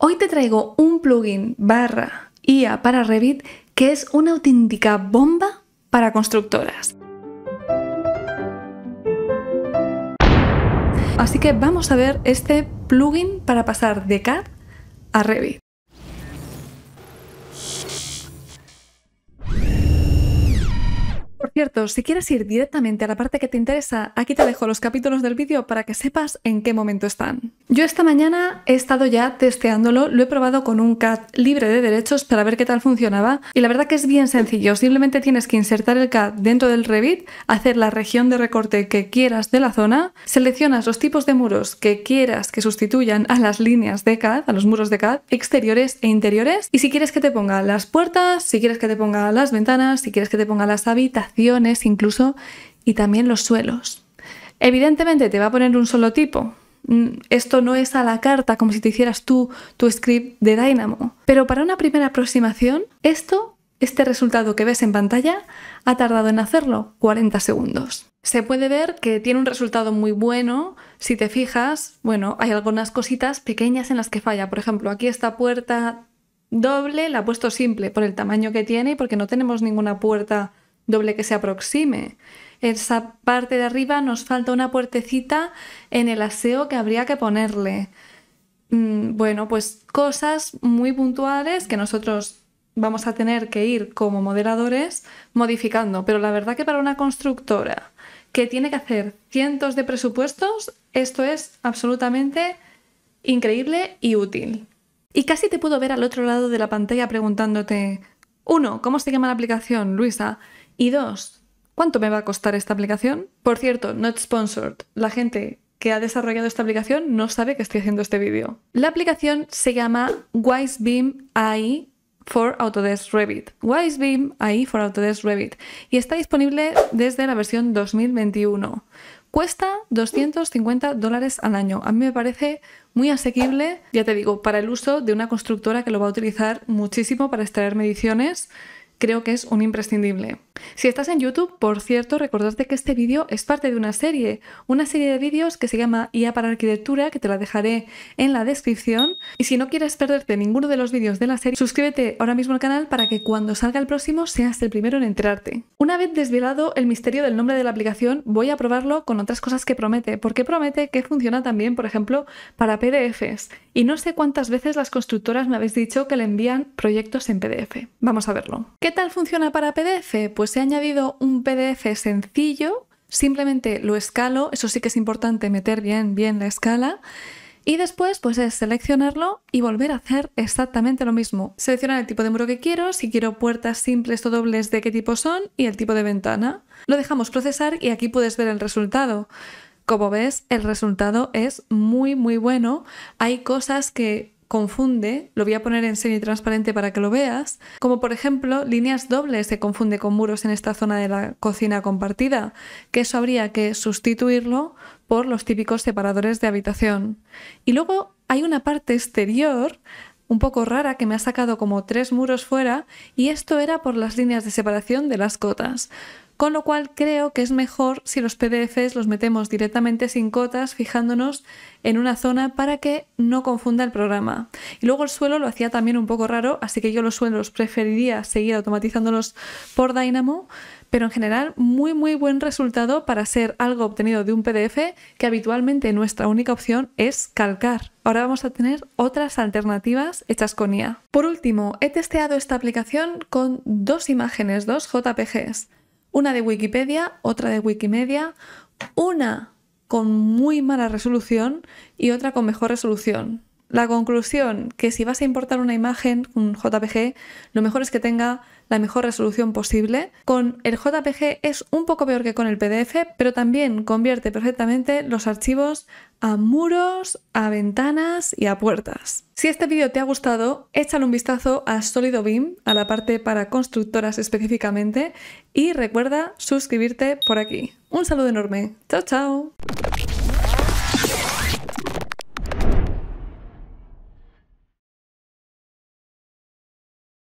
Hoy te traigo un plugin barra IA para Revit que es una auténtica bomba para constructoras. Así que vamos a ver este plugin para pasar de CAD a Revit. si quieres ir directamente a la parte que te interesa, aquí te dejo los capítulos del vídeo para que sepas en qué momento están. Yo esta mañana he estado ya testeándolo, lo he probado con un CAD libre de derechos para ver qué tal funcionaba y la verdad que es bien sencillo, simplemente tienes que insertar el CAD dentro del Revit, hacer la región de recorte que quieras de la zona, seleccionas los tipos de muros que quieras que sustituyan a las líneas de CAD, a los muros de CAD, exteriores e interiores y si quieres que te ponga las puertas, si quieres que te ponga las ventanas, si quieres que te ponga las habitaciones, incluso y también los suelos. Evidentemente te va a poner un solo tipo. Mm, esto no es a la carta como si te hicieras tú tu script de Dynamo. Pero para una primera aproximación, esto, este resultado que ves en pantalla, ha tardado en hacerlo 40 segundos. Se puede ver que tiene un resultado muy bueno. Si te fijas, bueno, hay algunas cositas pequeñas en las que falla. Por ejemplo, aquí esta puerta doble la he puesto simple por el tamaño que tiene y porque no tenemos ninguna puerta doble que se aproxime. Esa parte de arriba nos falta una puertecita en el aseo que habría que ponerle. Mm, bueno, pues cosas muy puntuales que nosotros vamos a tener que ir como moderadores modificando, pero la verdad que para una constructora que tiene que hacer cientos de presupuestos, esto es absolutamente increíble y útil. Y casi te puedo ver al otro lado de la pantalla preguntándote, uno, ¿Cómo se llama la aplicación, Luisa? Y dos, ¿cuánto me va a costar esta aplicación? Por cierto, not sponsored. La gente que ha desarrollado esta aplicación no sabe que estoy haciendo este vídeo. La aplicación se llama WiseBeam AI for Autodesk Revit. WiseBeam AI for Autodesk Revit. Y está disponible desde la versión 2021. Cuesta 250 dólares al año. A mí me parece muy asequible, ya te digo, para el uso de una constructora que lo va a utilizar muchísimo para extraer mediciones creo que es un imprescindible. Si estás en YouTube, por cierto, recordarte que este vídeo es parte de una serie, una serie de vídeos que se llama IA para Arquitectura, que te la dejaré en la descripción. Y si no quieres perderte ninguno de los vídeos de la serie, suscríbete ahora mismo al canal para que cuando salga el próximo seas el primero en enterarte. Una vez desvelado el misterio del nombre de la aplicación, voy a probarlo con otras cosas que promete, porque promete que funciona también, por ejemplo, para PDFs. Y no sé cuántas veces las constructoras me habéis dicho que le envían proyectos en PDF. Vamos a verlo. ¿Qué tal funciona para PDF? Pues he añadido un PDF sencillo, simplemente lo escalo, eso sí que es importante meter bien, bien la escala. Y después pues es seleccionarlo y volver a hacer exactamente lo mismo. Seleccionar el tipo de muro que quiero, si quiero puertas simples o dobles de qué tipo son y el tipo de ventana. Lo dejamos procesar y aquí puedes ver el resultado. Como ves, el resultado es muy muy bueno. Hay cosas que confunde, lo voy a poner en semi-transparente para que lo veas, como por ejemplo líneas dobles se confunde con muros en esta zona de la cocina compartida, que eso habría que sustituirlo por los típicos separadores de habitación. Y luego hay una parte exterior un poco rara que me ha sacado como tres muros fuera y esto era por las líneas de separación de las cotas. Con lo cual creo que es mejor si los PDFs los metemos directamente sin cotas, fijándonos en una zona para que no confunda el programa. Y luego el suelo lo hacía también un poco raro, así que yo los suelos preferiría seguir automatizándolos por Dynamo, pero en general muy muy buen resultado para ser algo obtenido de un PDF que habitualmente nuestra única opción es calcar. Ahora vamos a tener otras alternativas hechas con IA. Por último, he testeado esta aplicación con dos imágenes, dos JPGs una de Wikipedia, otra de Wikimedia, una con muy mala resolución y otra con mejor resolución la conclusión que si vas a importar una imagen, un JPG, lo mejor es que tenga la mejor resolución posible. Con el JPG es un poco peor que con el PDF, pero también convierte perfectamente los archivos a muros, a ventanas y a puertas. Si este vídeo te ha gustado, échale un vistazo a Sólido Beam, a la parte para constructoras específicamente, y recuerda suscribirte por aquí. Un saludo enorme. Chao, chao.